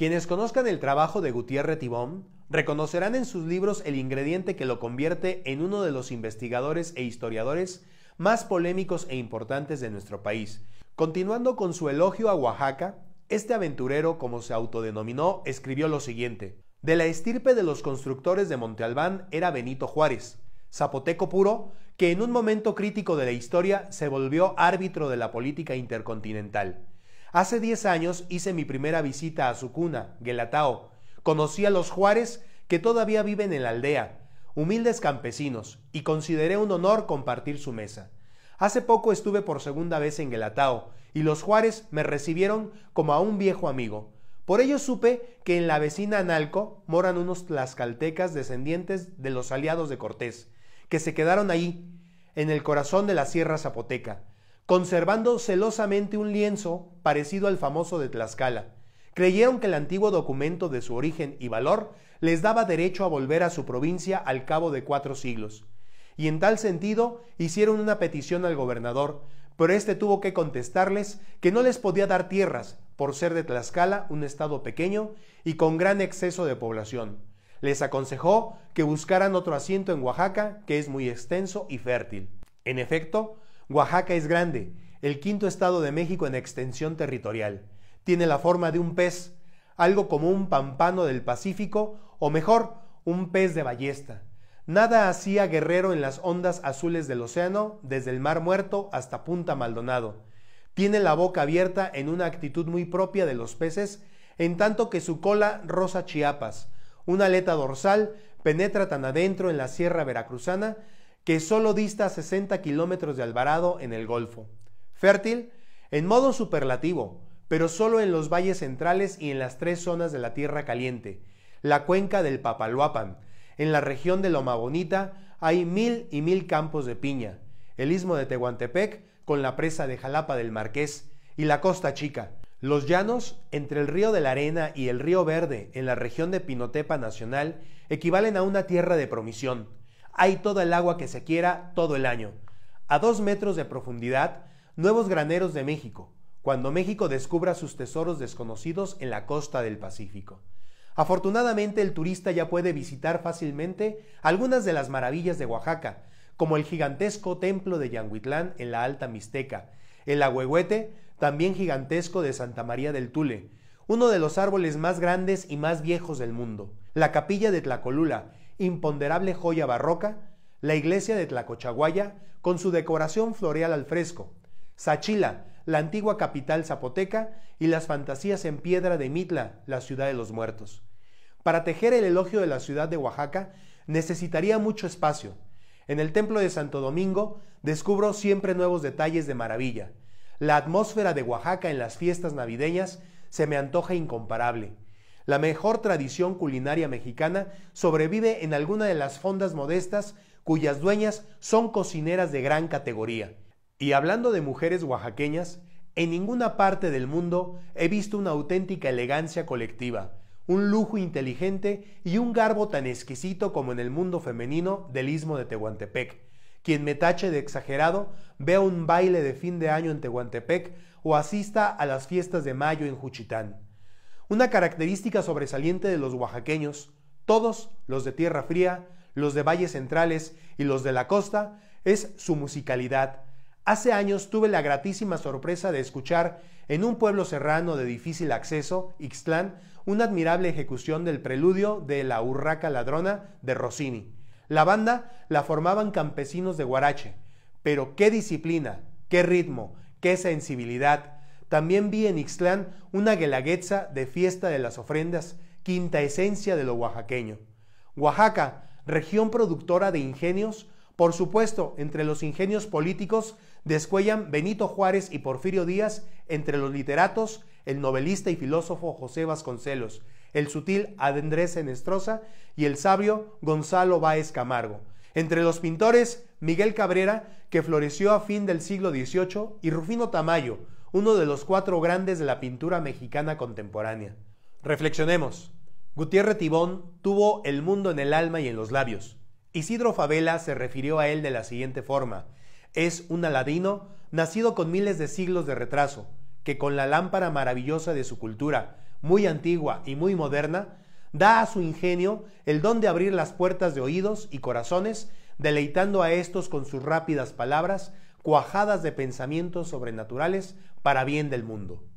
Quienes conozcan el trabajo de Gutiérrez Tibón reconocerán en sus libros el ingrediente que lo convierte en uno de los investigadores e historiadores más polémicos e importantes de nuestro país. Continuando con su elogio a Oaxaca, este aventurero, como se autodenominó, escribió lo siguiente. De la estirpe de los constructores de Montealbán era Benito Juárez, zapoteco puro, que en un momento crítico de la historia se volvió árbitro de la política intercontinental. Hace diez años hice mi primera visita a su cuna, Guelatao. Conocí a los Juárez que todavía viven en la aldea, humildes campesinos, y consideré un honor compartir su mesa. Hace poco estuve por segunda vez en Guelatao, y los Juárez me recibieron como a un viejo amigo. Por ello supe que en la vecina Analco moran unos tlaxcaltecas descendientes de los aliados de Cortés, que se quedaron ahí, en el corazón de la Sierra Zapoteca conservando celosamente un lienzo parecido al famoso de Tlaxcala. Creyeron que el antiguo documento de su origen y valor les daba derecho a volver a su provincia al cabo de cuatro siglos. Y en tal sentido hicieron una petición al gobernador, pero éste tuvo que contestarles que no les podía dar tierras por ser de Tlaxcala un estado pequeño y con gran exceso de población. Les aconsejó que buscaran otro asiento en Oaxaca, que es muy extenso y fértil. En efecto, Oaxaca es grande, el quinto estado de México en extensión territorial. Tiene la forma de un pez, algo como un pampano del Pacífico, o mejor, un pez de ballesta. Nada hacía Guerrero en las ondas azules del océano, desde el Mar Muerto hasta Punta Maldonado. Tiene la boca abierta en una actitud muy propia de los peces, en tanto que su cola rosa Chiapas. Una aleta dorsal penetra tan adentro en la sierra veracruzana que solo dista 60 kilómetros de Alvarado en el Golfo. Fértil, en modo superlativo, pero solo en los valles centrales y en las tres zonas de la Tierra Caliente, la cuenca del Papaloapan. En la región de Loma Bonita hay mil y mil campos de piña, el istmo de Tehuantepec con la presa de Jalapa del Marqués y la Costa Chica. Los llanos entre el río de la Arena y el río Verde en la región de Pinotepa Nacional equivalen a una tierra de promisión hay toda el agua que se quiera todo el año. A dos metros de profundidad, nuevos graneros de México, cuando México descubra sus tesoros desconocidos en la costa del Pacífico. Afortunadamente el turista ya puede visitar fácilmente algunas de las maravillas de Oaxaca, como el gigantesco templo de Yanguitlán en la Alta Mixteca, el ahuehuete, también gigantesco de Santa María del Tule, uno de los árboles más grandes y más viejos del mundo, la capilla de Tlacolula, imponderable joya barroca, la iglesia de Tlacochaguaya, con su decoración floreal al fresco, Sachila, la antigua capital zapoteca, y las fantasías en piedra de Mitla, la ciudad de los muertos. Para tejer el elogio de la ciudad de Oaxaca necesitaría mucho espacio. En el templo de Santo Domingo descubro siempre nuevos detalles de maravilla. La atmósfera de Oaxaca en las fiestas navideñas se me antoja incomparable. La mejor tradición culinaria mexicana sobrevive en alguna de las fondas modestas cuyas dueñas son cocineras de gran categoría. Y hablando de mujeres oaxaqueñas, en ninguna parte del mundo he visto una auténtica elegancia colectiva, un lujo inteligente y un garbo tan exquisito como en el mundo femenino del istmo de Tehuantepec. Quien me tache de exagerado, vea un baile de fin de año en Tehuantepec o asista a las fiestas de mayo en Juchitán. Una característica sobresaliente de los oaxaqueños, todos los de tierra fría, los de valles centrales y los de la costa, es su musicalidad. Hace años tuve la gratísima sorpresa de escuchar en un pueblo serrano de difícil acceso, Ixtlán, una admirable ejecución del preludio de La Urraca Ladrona de Rossini. La banda la formaban campesinos de Guarache, pero qué disciplina, qué ritmo, qué sensibilidad, también vi en Ixtlán una guelaguetza de fiesta de las ofrendas, quinta esencia de lo oaxaqueño. Oaxaca, región productora de ingenios, por supuesto, entre los ingenios políticos descuellan Benito Juárez y Porfirio Díaz, entre los literatos, el novelista y filósofo José Vasconcelos, el sutil Andrés Enestrosa y el sabio Gonzalo Báez Camargo. Entre los pintores, Miguel Cabrera, que floreció a fin del siglo XVIII, y Rufino Tamayo, uno de los cuatro grandes de la pintura mexicana contemporánea. Reflexionemos. Gutiérrez Tibón tuvo el mundo en el alma y en los labios. Isidro Favela se refirió a él de la siguiente forma. Es un aladino nacido con miles de siglos de retraso, que con la lámpara maravillosa de su cultura, muy antigua y muy moderna, da a su ingenio el don de abrir las puertas de oídos y corazones, deleitando a estos con sus rápidas palabras cuajadas de pensamientos sobrenaturales para bien del mundo.